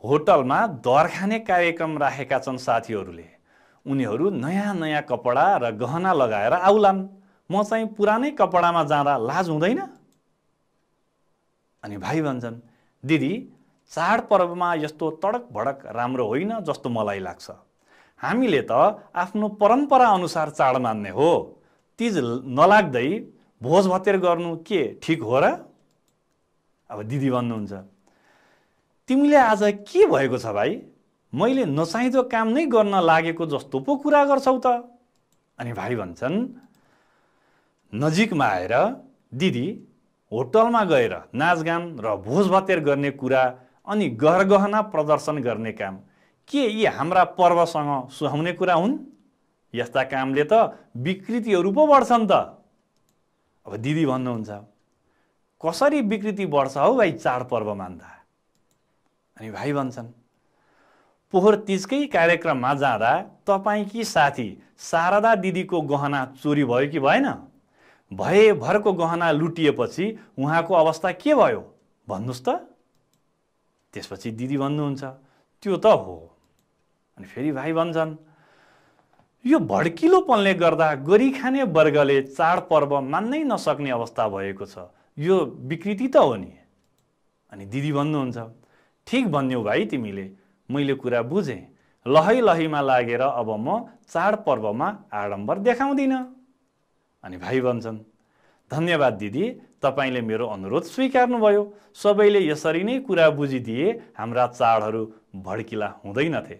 होटलमा दरखाने कार्यक्रम राखेका छन् साथीहरूले उनीहरू नयाँ नयाँ कपडा र गहना लगाएर आउलान् म चाहिँ पुरानै कपडामा जाँदा लाज हुँदैन अनि भाइ भन्छन् दिदी चाडपर्वमा यस्तो तडक भडक राम्रो होइन जस्तो मलाई लाग्छ हामीले त आफ्नो परम्परा अनुसार चाड मान्ने हो तिज नलाग्दै भोज भतेर गर्नु के ठिक हो र अब दिदी भन्नुहुन्छ तिमीले आज के भएको छ भाइ मैले नचाहिँदो काम नै गर्न लागेको जस्तो पो कुरा गर्छौ त अनि भाइ भन्छन् नजिकमा आएर दिदी होटलमा गएर नाचगान र भोज भतेर गर्ने कुरा अनि गरगहना प्रदर्शन गर्ने काम के यी हाम्रा पर्वसँग सुहाउने कुरा हुन् यस्ता कामले त विकृतिहरू पो बढ्छन् त अब दिदी भन्नुहुन्छ कसरी विकृति बढ्छ हौ भाइ चाडपर्व मान्दा अनि भाइ भन्छन् पोहोर तिजकै कार्यक्रममा जाँदा तपाईँकी साथी शारदा दिदीको गहना चोरी भयो कि भएन भएभरको गहना लुटिएपछि उहाँको अवस्था के भयो भन्नुहोस् त त्यसपछि दिदी भन्नुहुन्छ त्यो त हो अनि फेरि भाइ भन्छन् यो भड्किलोपनले गर्दा गरिखाने वर्गले चाडपर्व मान्नै नसक्ने अवस्था भएको छ यो विकृति त हो नि अनि दिदी भन्नुहुन्छ ठिक भन्यौ भाइ तिमीले मैले कुरा बुझेँ लहै लहीमा लागेर अब म चाडपर्वमा आडम्बर देखाउँदिनँ अनि भाइ भन्छन् धन्यवाद दिदी तपाईँले मेरो अनुरोध स्वीकार्नुभयो सबैले यसरी नै कुरा बुझिदिए हाम्रा चाडहरू भड्किला हुँदैनथे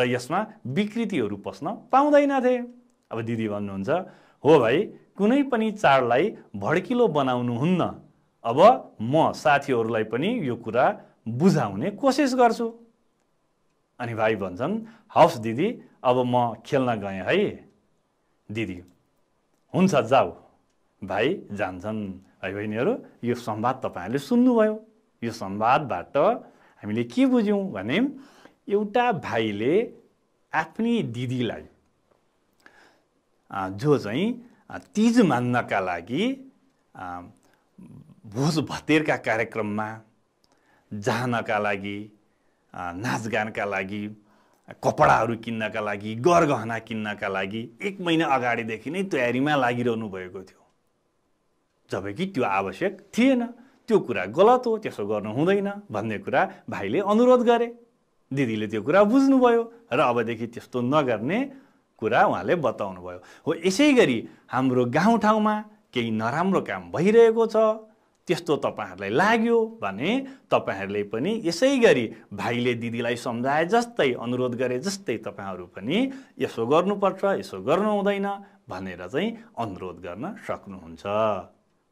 र यसमा विकृतिहरू पस्न पाउँदैनथे अब दिदी भन्नुहुन्छ हो भाइ कुनै पनि चाडलाई भड्किलो बनाउनुहुन्न अब म साथीहरूलाई पनि यो कुरा बुझाउने कोसिस गर्छु अनि भाइ भन्छन् हवस् दिदी अब म खेल्न गएँ है दिदी हुन्छ जाऊ भाइ जान्छन् है बहिनीहरू यो संवाद तपाईँहरूले सुन्नुभयो यो संवादबाट हामीले के बुझ्यौँ भने एउटा भाइले आफ्नै दिदीलाई जो चाहिँ तिज मान्नका लागि भोज भतेरका कार्यक्रममा जानका लागि नाचगानका लागि कपडाहरू किन्नका लागि गरगहना किन्नका लागि एक महिना अगाडिदेखि नै तयारीमा लागिरहनु भएको थियो जबकि त्यो आवश्यक थिएन त्यो कुरा गलत हो त्यसो गर्नु हुँदैन भन्ने कुरा भाइले अनुरोध गरे दिदीले त्यो कुरा बुझ्नुभयो र अबदेखि त्यस्तो नगर्ने कुरा उहाँले बताउनु भयो हो यसै गरी हाम्रो गाउँठाउँमा केही नराम्रो काम भइरहेको छ त्यस्तो तपाईँहरूलाई लाग्यो भने तपाईँहरूले पनि यसै गरी भाइले दिदीलाई सम्झाए जस्तै अनुरोध गरे जस्तै तपाईँहरू पनि यसो गर्नुपर्छ यसो गर्नु हुँदैन भनेर चाहिँ अनुरोध गर्न सक्नुहुन्छ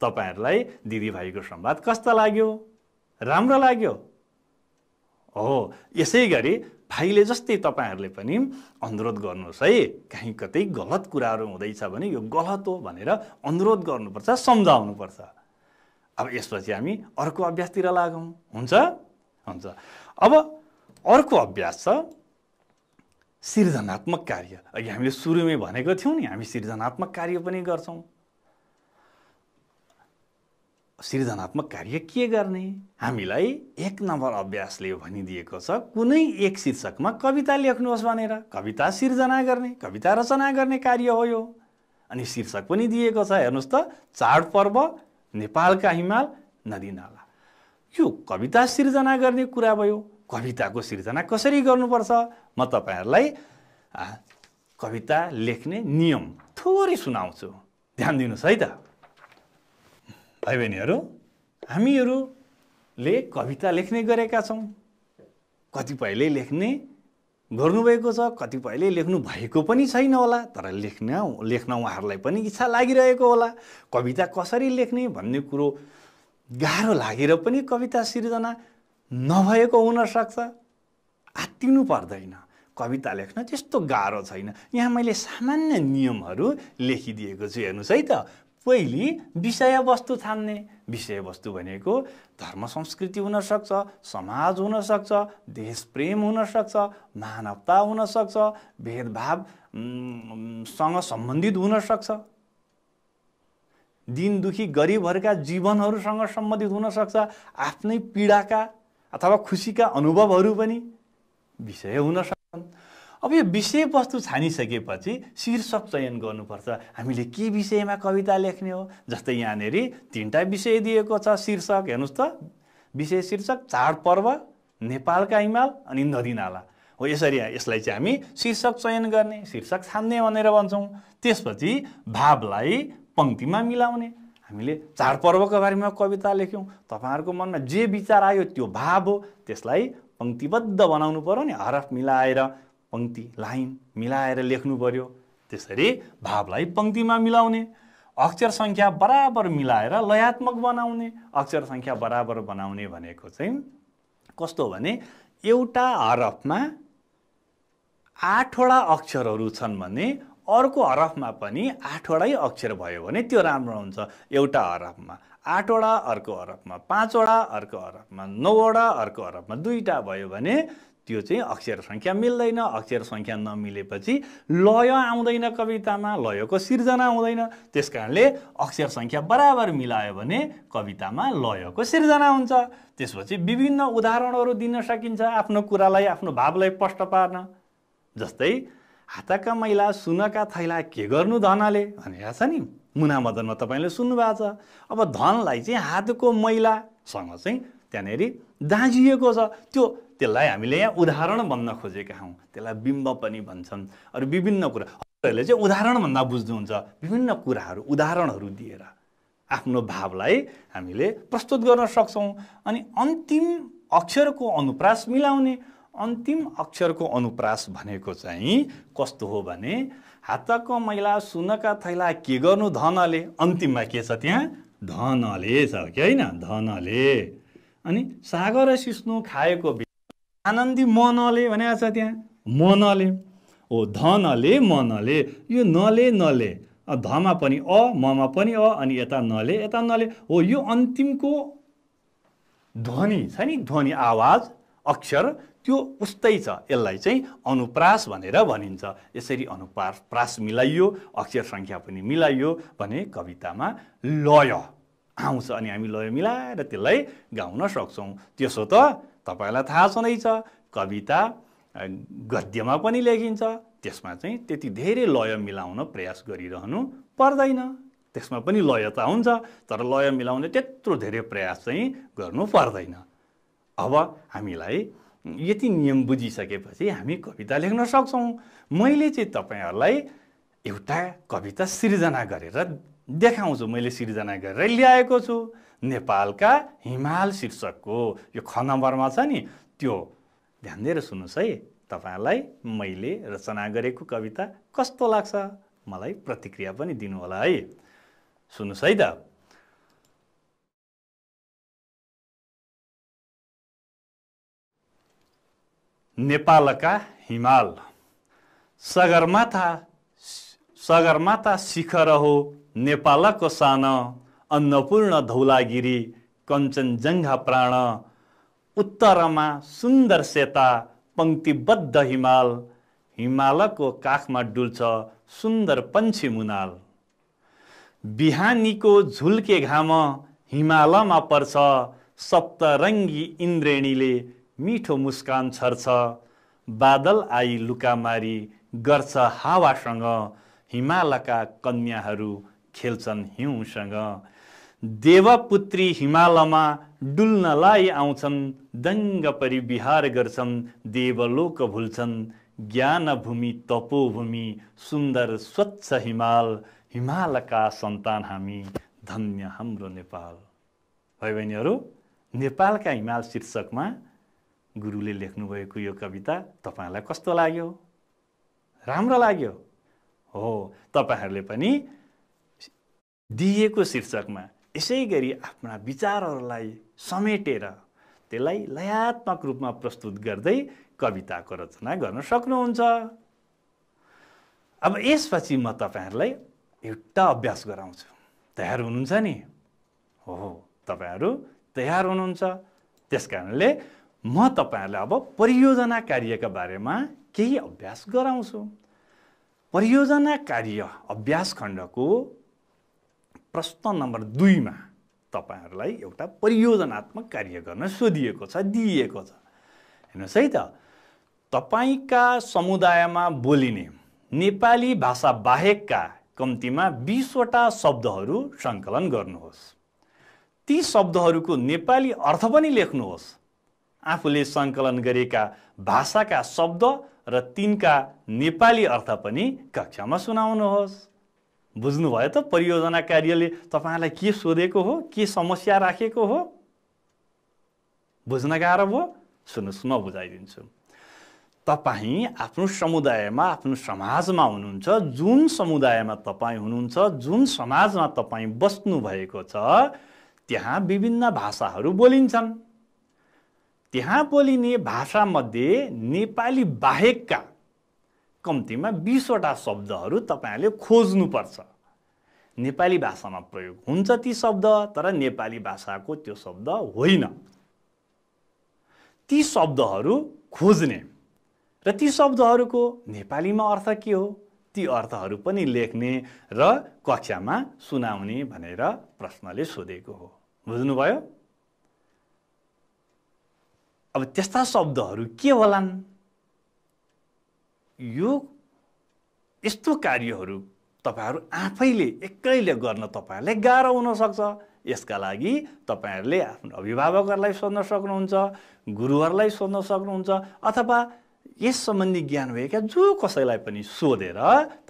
तपाईँहरूलाई दिदीभाइको संवाद कस्तो लाग्यो राम्रो लाग्यो हो यसै गरी भाइले जस्तै तपाईँहरूले पनि अनुरोध गर्नुहोस् है कहीँ कतै गलत कुराहरू हुँदैछ भने यो गलत हो भनेर अनुरोध गर्नुपर्छ सम्झाउनुपर्छ अब यसपछि हामी अर्को अभ्यासतिर लागौँ हुन्छ हुन्छ अब अर्को अभ्यास छ सिर्जनात्मक कार्य अघि हामीले सुरुमै भनेको थियौँ नि हामी सिर्जनात्मक कार्य पनि गर्छौँ सृजनात्मक कार्य के गर्ने हामीलाई एक नम्बर अभ्यासले भनिदिएको छ कुनै एक शीर्षकमा कविता लेख्नुहोस् भनेर कविता सिर्जना गर्ने कविता रचना गर्ने कार्य हो यो अनि शीर्षक पनि दिएको छ हेर्नुहोस् त चाडपर्व नेपालका हिमाल नदी यो कविता सिर्जना गर्ने कुरा भयो कविताको सिर्जना कसरी गर्नुपर्छ म तपाईँहरूलाई कविता लेख्ने नियम थोरै सुनाउँछु ध्यान दिनुहोस् है त भाइ बहिनीहरू हामीहरूले कविता लेख्ने गरेका छौँ कतिपयले लेख्ने गर्नुभएको छ कतिपयले लेख्नु भएको पनि छैन होला तर लेख्न लेख्न उहाँहरूलाई पनि इच्छा लागिरहेको होला कविता कसरी लेख्ने भन्ने कुरो गाह्रो लागेर पनि कविता सिर्जना नभएको हुनसक्छ आत्तिनु पर्दैन कविता लेख्न त्यस्तो गाह्रो छैन यहाँ मैले सामान्य नियमहरू लेखिदिएको छु हेर्नुहोस् है त पहिले विषयवस्तु छान्ने विषयवस्तु भनेको धर्म संस्कृति हुनसक्छ समाज हुनसक्छ देशप्रेम हुनसक्छ मानवता हुनसक्छ भेदभावसँग सम्बन्धित हुनसक्छ दिनदुखी गरिबहरूका जीवनहरूसँग सम्बन्धित हुनसक्छ आफ्नै पीडाका अथवा खुसीका अनुभवहरू पनि विषय हुन सक्छन् अब यो विषयवस्तु छानिसकेपछि शीर्षक चयन गर्नुपर्छ हामीले के विषयमा कविता लेख्ने हो जस्तै यहाँनिर तिनवटा विषय दिएको छ शीर्षक हेर्नुहोस् त विषय शीर्षक चाडपर्व नेपालका हिमाल अनि नदीनाला हो यसरी यसलाई चाहिँ हामी शीर्षक चयन गर्ने शीर्षक छान्ने भनेर भन्छौँ त्यसपछि भावलाई पङ्क्तिमा मिलाउने हामीले चाडपर्वको बारेमा कविता लेख्यौँ तपाईँहरूको मनमा जे विचार आयो त्यो भाव हो त्यसलाई पङ्क्तिबद्ध बनाउनु पऱ्यो नि हरफ मिलाएर पङ्क्ति लाइन मिलाएर लेख्नु पर्यो त्यसरी भावलाई पङ्क्तिमा मिलाउने अक्षर सङ्ख्या बराबर मिलाएर लयात्मक बनाउने अक्षर सङ्ख्या बराबर बनाउने भनेको चाहिँ कस्तो भने एउटा हरफमा आठवटा अक्षरहरू छन् भने अर्को हरफमा पनि आठवटै अक्षर भयो भने त्यो राम्रो हुन्छ एउटा हरफमा आठवटा अर्को हरफमा पाँचवटा अर्को हरफमा नौवटा अर्को हरफमा दुईवटा भयो भने त्यो चाहिँ अक्षर सङ्ख्या मिल्दैन अक्षर सङ्ख्या नमिलेपछि लय आउँदैन कवितामा लयको सिर्जना हुँदैन त्यस कारणले अक्षर सङ्ख्या बराबर मिलायो भने कवितामा लयको सिर्जना हुन्छ त्यसपछि विभिन्न उदाहरणहरू दिन सकिन्छ आफ्नो कुरालाई आफ्नो भावलाई प्रष्ट पार्न जस्तै हाताका मैला सुनका थैला के गर्नु धनले भनेका छ नि मुना मुनामदनमा तपाईँले सुन्नुभएको छ अब धनलाई चाहिँ हातको मैलासँग चाहिँ त्यहाँनिर दाँजिएको छ त्यो त्यसलाई हामीले यहाँ उदाहरण भन्न खोजेका हौँ त्यसलाई बिम्ब पनि भन्छन् अरू विभिन्न कुरा अरूहरूले चाहिँ उदाहरणभन्दा बुझ्नुहुन्छ विभिन्न कुराहरू उदाहरणहरू दिएर आफ्नो भावलाई हामीले प्रस्तुत गर्न सक्छौँ अनि अन्तिम अक्षरको अनुप्रास मिलाउने अन्तिम अक्षरको अनुप्रास भनेको चाहिँ कस्तो हो भने हातको मैला सुनका थैला के गर्नु धनले अन्तिममा के छ त्यहाँ धनले छ कि होइन धनले अनि सागर सिस्नु खाएको आनन्दी मनले भनेको छ त्यहाँ मनले हो धनले मनले यो नले नले धमा पनि अ ममा पनि अ अनि यता नले यता नले हो यो अन्तिमको ध्वनि छ नि ध्वनि आवाज अक्षर त्यो उस्तै छ यसलाई चाहिँ अनुप्रास भनेर भनिन्छ यसरी अनुप्रास प्रास मिलाइयो अक्षर सङ्ख्या पनि मिलाइयो भने कवितामा लय आउँछ अनि हामी लय मिलाएर त्यसलाई गाउन सक्छौँ त्यसो त तपाईँलाई थाहा छ नै छ कविता गद्यमा पनि लेखिन्छ त्यसमा चाहिँ त्यति धेरै लय मिलाउन प्रयास गरिरहनु पर्दैन त्यसमा पनि लय त हुन्छ तर लय मिलाउने त्यत्रो धेरै प्रयास चाहिँ गर्नु पर्दैन अब हामीलाई यति नियम बुझिसकेपछि हामी कविता लेख्न सक्छौँ मैले चाहिँ तपाईँहरूलाई एउटा कविता सिर्जना गरेर देखाउँछु मैले सिर्जना गरेर ल्याएको छु नेपालका हिमाल शीर्षकको यो ख नम्बरमा छ नि त्यो ध्यान दिएर सुन्नुहोस् है तपाईँलाई मैले रचना गरेको कविता कस्तो लाग्छ मलाई प्रतिक्रिया पनि दिनुहोला है सुन्नुहोस् है त नेपालका हिमाल सगरमाथा सगरमाथा शिखर हो नेपालको सानो अन्नपूर्ण धौलागिरी कञ्चनजङ्घा प्राण उत्तरमा सुन्दर सेता पङ्क्तिबद्ध हिमाल हिमालको काखमा डुल्छ सुन्दर पन्छी मुनाल बिहानीको झुल्के घाम हिमालमा पर्छ सप्तरङ्गी इन्द्रेणीले मिठो मुस्कान छर्छ बादल आई लुकामारी गर्छ हावासँग हिमालका कन्याहरू खेल्छन् हिउँसँग देवपुत्री हिमालमा डुल्नलाई आउँछन् दङ्ग परिविहार गर्छन् देवलोक भुल्छन् भूमि तपोभूमि सुन्दर स्वच्छ हिमाल हिमालका सन्तान हामी धन्य हाम्रो नेपाल भाइ बहिनीहरू नेपालका हिमाल शीर्षकमा गुरुले लेख्नुभएको यो कविता तपाईँहरूलाई कस्तो लाग्यो राम्रो लाग्यो हो तपाईँहरूले पनि दिएको शीर्षकमा यसै गरी आफ्ना विचारहरूलाई समेटेर त्यसलाई लयात्मक रूपमा प्रस्तुत गर्दै कविताको रचना गर्न सक्नुहुन्छ अब यसपछि म तपाईँहरूलाई एउटा अभ्यास गराउँछु तयार हुनुहुन्छ नि हो तपाईँहरू तयार हुनुहुन्छ त्यस कारणले म तपाईँहरूलाई अब परियोजना कार्यका बारेमा केही अभ्यास गराउँछु परियोजना कार्य अभ्यास खण्डको प्रश्न नम्बर दुईमा तपाईँहरूलाई एउटा परियोजनात्मक कार्य गर्न सोधिएको छ दिइएको छ हेर्नुहोस् है त तपाईँका समुदायमा बोलिने नेपाली भाषा बाहेकका कम्तीमा बिसवटा शब्दहरू सङ्कलन गर्नुहोस् ती शब्दहरूको नेपाली अर्थ पनि लेख्नुहोस् आफूले सङ्कलन गरेका भाषाका शब्द र तिनका नेपाली अर्थ पनि कक्षामा सुनाउनुहोस् बुझ्नुभयो त परियोजना कार्यले तपाईँलाई के सोधेको हो के समस्या राखेको हो बुझ्न गाह्रो भयो सुन्नुहोस् म बुझाइदिन्छु तपाईँ आफ्नो समुदायमा आफ्नो समाजमा हुनुहुन्छ जुन समुदायमा तपाईँ हुनुहुन्छ जुन समाजमा तपाईँ बस्नुभएको छ त्यहाँ विभिन्न भाषाहरू बोलिन्छन् त्यहाँ बोलिने भाषामध्ये नेपाली बाहेकका कम्तीमा बिसवटा शब्दहरू तपाईँहरूले खोज्नुपर्छ नेपाली भाषामा प्रयोग हुन्छ ती शब्द तर नेपाली भाषाको त्यो शब्द होइन ती शब्दहरू खोज्ने र ती शब्दहरूको नेपालीमा अर्थ के हो ती अर्थहरू पनि लेख्ने र कक्षामा सुनाउने भनेर प्रश्नले सोधेको हो बुझ्नुभयो अब त्यस्ता शब्दहरू के होलान् यो यस्तो कार्यहरू तपाईँहरू आफैले एक्लैले गर्न तपाईँहरूलाई गाह्रो हुनसक्छ यसका लागि तपाईँहरूले आफ्नो अभिभावकहरूलाई सोध्न सक्नुहुन्छ गुरुहरूलाई सोध्न सक्नुहुन्छ अथवा यस सम्बन्धी ज्ञान भएका जो कसैलाई पनि सोधेर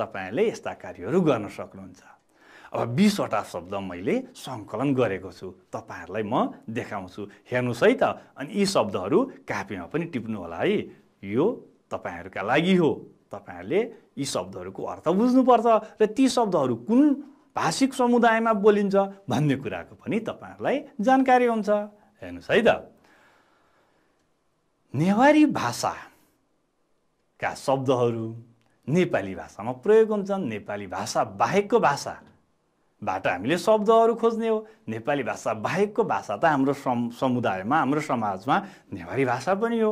तपाईँहरूले यस्ता कार्यहरू गर्न सक्नुहुन्छ अब बिसवटा शब्द मैले सङ्कलन गरेको छु तपाईँहरूलाई म देखाउँछु हेर्नुहोस् है त अनि यी शब्दहरू कापीमा पनि टिप्नु होला है यो तपाईँहरूका लागि हो तपाईँहरूले यी शब्दहरूको अर्थ बुझ्नुपर्छ र ती शब्दहरू कुन भाषिक समुदायमा बोलिन्छ भन्ने कुराको पनि तपाईँहरूलाई जानकारी हुन्छ हेर्नुहोस् है त नेवारी भाषाका शब्दहरू नेपाली भाषामा प्रयोग हुन्छन् नेपाली भाषा बाहेकको भाषाबाट हामीले शब्दहरू खोज्ने हो नेपाली भाषा बाहेकको भाषा त हाम्रो समुदायमा हाम्रो समाजमा नेवारी भाषा पनि हो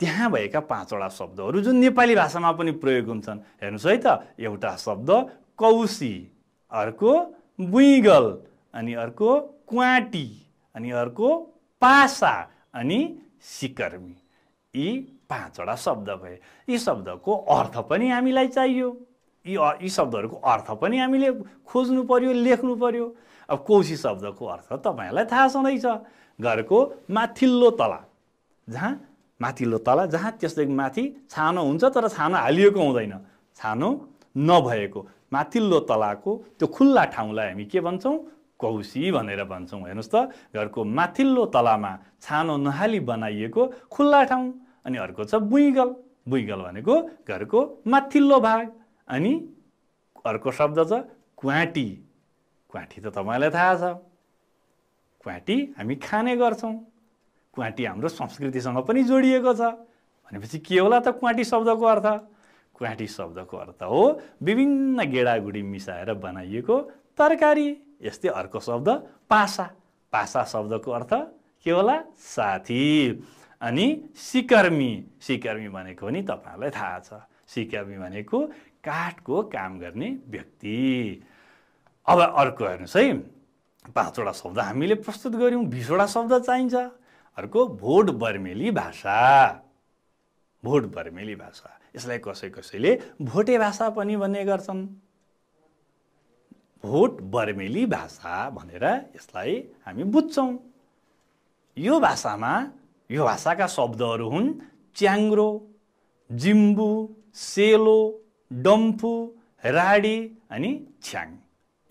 त्यहाँ भएका पाँचवटा शब्दहरू जुन नेपाली भाषामा पनि प्रयोग हुन्छन् हेर्नुहोस् है त एउटा शब्द कौसी अर्को बुइगल अनि अर्को क्वाटी अनि अर्को पासा अनि सिकर्मी यी पाँचवटा शब्द भए यी शब्दको अर्थ पनि हामीलाई चाहियो यी यी शब्दहरूको अर्थ पनि हामीले खोज्नु पर्यो लेख्नु पर्यो अब कौसी शब्दको अर्थ तपाईँहरूलाई थाहा छँदैछ घरको माथिल्लो तला जहाँ माथिल्लो तला जहाँ त्यसदेखि माथि छानो हुन्छ तर छानो हालिएको हुँदैन छानो नभएको माथिल्लो तलाको त्यो खुल्ला ठाउँलाई हामी के भन्छौँ कौसी भनेर भन्छौँ हेर्नुहोस् त घरको माथिल्लो तलामा छानो नहाली बनाइएको खुल्ला ठाउँ अनि अर्को छ बुइगल बुइगल भनेको घरको माथिल्लो भाग अनि अर्को शब्द छ क्वाँटी क्वाँटी त तपाईँलाई थाहा छ क्वाँटी हामी खाने गर्छौँ क्वाँटी हाम्रो संस्कृतिसँग पनि जोडिएको छ भनेपछि के होला त क्वाँटी शब्दको अर्थ क्वाँटी शब्दको अर्थ हो विभिन्न गेडागुडी मिसाएर बनाइएको तरकारी यस्तै अर्को शब्द पासा पासा शब्दको अर्थ के होला साथी अनि सिकर्मी सिकर्मी भनेको नि तपाईँहरूलाई थाहा छ सिकर्मी भनेको काठको काम गर्ने व्यक्ति अब अर्को हेर्नुहोस् है पाँचवटा शब्द हामीले प्रस्तुत गऱ्यौँ बिसवटा शब्द चाहिन्छ अर्को भोट बर्मेली भाषा भोट बर्मेली भाषा यसलाई कसै कसैले भोटे भाषा पनि भन्ने गर्छन् भोट बर्मेली भाषा भनेर यसलाई हामी बुझ्छौँ यो भाषामा यो भाषाका शब्दहरू हुन् च्याङ्रो जिम्बु सेलो डम्फु राडी अनि छ्याङ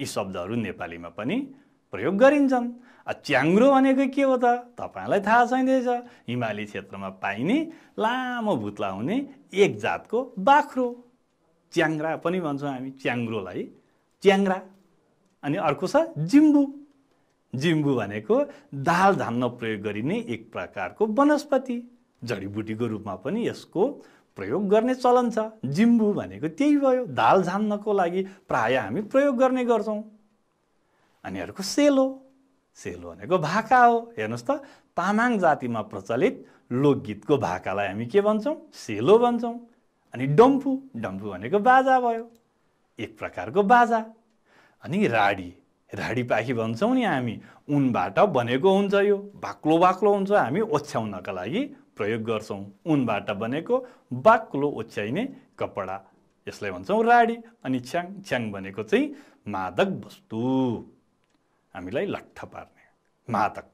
यी शब्दहरू नेपालीमा पनि प्रयोग गरिन्छन् च्याङ्रो भनेको के हो त तपाईँलाई थाहा छैन रहेछ हिमाली क्षेत्रमा पाइने लामो भुत्ला हुने एक जातको बाख्रो च्याङ्रा पनि भन्छौँ हामी च्याङ्रोलाई च्याङ्रा अनि अर्को छ जिम्बु जिम्बु भनेको दाल धान्न प्रयोग गरिने एक प्रकारको वनस्पति जडीबुटीको रूपमा पनि यसको प्रयोग गर्ने चलन छ जिम्बु भनेको त्यही भयो दाल झान्नको लागि प्रायः हामी प्रयोग गर्ने गर्छौँ अनि अर्को सेलो सेलो भनेको भाका हो हेर्नुहोस् त तामाङ जातिमा प्रचलित लोकगीतको भाकालाई हामी के भन्छौँ सेलो भन्छौँ अनि डम्फु डम्फु भनेको बाजा भयो एक प्रकारको बाजा अनि राडी राडी पाखी भन्छौँ नि हामी उनबाट बनेको हुन्छ यो बाक्लो बाक्लो हुन्छ हामी ओछ्याउनका लागि प्रयोग गर्छौँ उनबाट बनेको बाक्लो ओछ्याइने कपडा यसलाई भन्छौँ राडी अनि छ्याङ छ्याङ भनेको चाहिँ मादक वस्तु हामीलाई लट्ठ पार्ने मातक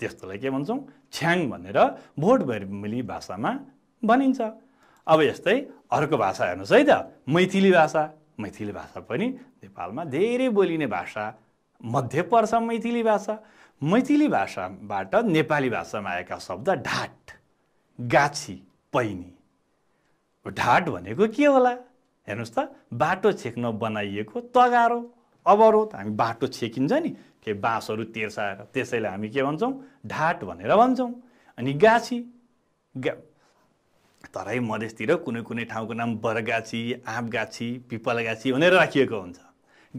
त्यस्तोलाई के भन्छौँ छ्याङ भनेर भोट भैरमिली भाषामा भनिन्छ अब यस्तै अर्को भाषा हेर्नुहोस् है त मैथिली भाषा मैथिली भाषा पनि नेपालमा धेरै बोलिने भाषा मध्ये पर्छ मैथिली भाषा मैथिली भाषाबाट नेपाली भाषामा आएका शब्द ढाट गाछी पैनी ढाट भनेको के होला हेर्नुहोस् त बाटो छेक्न बनाइएको तगारो अवरोध हामी बाटो छेकिन्छ नि के बाँसहरू तेर्साएर त्यसैले हामी के भन्छौँ ढाट भनेर भन्छौँ अनि गाछी गा तराई मधेसतिर कुनै कुनै ठाउँको नाम बरगाछी आँपगाछी पिपलगाछी भनेर राखिएको हुन्छ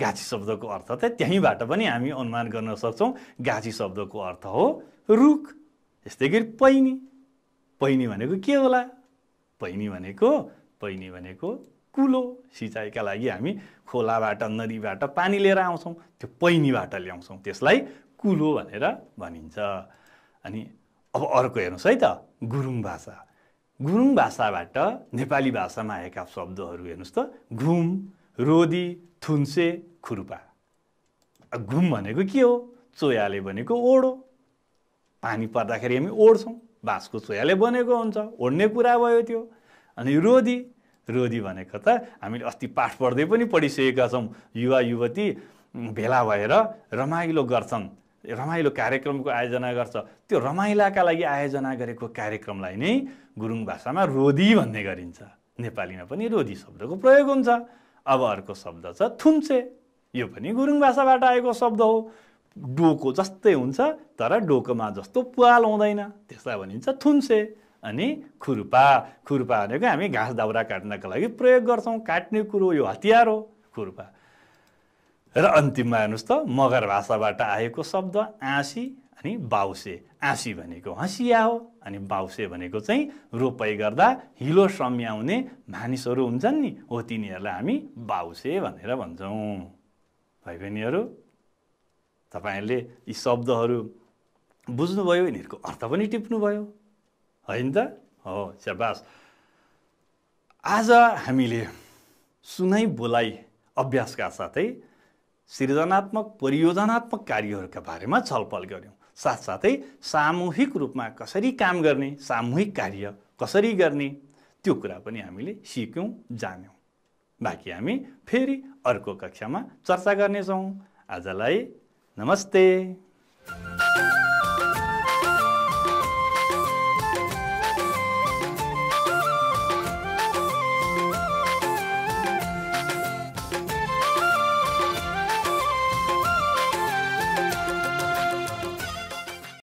गाछी शब्दको अर्थ त त्यहीँबाट पनि हामी अनुमान गर्न सक्छौँ गाछी शब्दको अर्थ हो रुख यस्तै गरी पैनी पैनी भनेको के होला पैनी भनेको पैनी भनेको कुलो सिँचाइका लागि हामी खोलाबाट नदीबाट पानी लिएर आउँछौँ त्यो पैनीबाट ल्याउँछौँ त्यसलाई कुलो भनेर भनिन्छ अनि अब अर्को हेर्नुहोस् है त गुरुङ भाषा गुरुङ भाषाबाट नेपाली भाषामा आएका शब्दहरू हेर्नुहोस् त घुम रोदी थुन्से खुर्पा घुम भनेको के हो चोयाले भनेको ओढो पानी पर्दाखेरि हामी ओढ्छौँ बाँसको चोयाले बनेको हुन्छ ओढ्ने कुरा भयो त्यो अनि रोदी रोधी भनेको त हामीले अस्ति पाठ पढ्दै पनि पढिसकेका छौँ युवा युवती भेला भएर रमाइलो गर्छन् रमाइलो कार्यक्रमको आयोजना गर्छ त्यो रमाइलाका लागि आयोजना गरेको कार्यक्रमलाई नै गुरुङ भाषामा रोधी भन्ने गरिन्छ नेपालीमा पनि रोधी शब्दको प्रयोग हुन्छ अब अर्को शब्द छ थुम्से यो पनि गुरुङ भाषाबाट आएको शब्द हो डोको जस्तै हुन्छ तर डोकोमा जस्तो पुवाल हुँदैन त्यसलाई भनिन्छ थुम्से अनि खुर्पा खुर्पा भनेको हामी घाँस दाउरा काट्नको लागि प्रयोग गर्छौँ काट्ने कुरो यो हतियार हो खुर्पा र अन्तिममा हेर्नुहोस् त मगर भाषाबाट आएको शब्द आँसी अनि बाउसे आँसी भनेको हँसिया हो अनि बाउसे भनेको चाहिँ रोपाइ गर्दा हिलो सम्याउने मानिसहरू हुन्छन् नि हो तिनीहरूलाई हामी बाउसे भनेर भन्छौँ भाइ बहिनीहरू तपाईँहरूले यी शब्दहरू बुझ्नुभयो यिनीहरूको अर्थ पनि टिप्नुभयो होइन त हो स्याबास आज हामीले सुनै बोलाइ अभ्यासका साथै सृजनात्मक परियोजनात्मक कार्यहरूका बारेमा छलफल गऱ्यौँ साथसाथै सामूहिक रूपमा कसरी काम गर्ने सामूहिक कार्य कसरी गर्ने त्यो कुरा पनि हामीले सिक्यौँ जान्यौँ बाँकी हामी फेरि अर्को कक्षामा चर्चा गर्नेछौँ आजलाई नमस्ते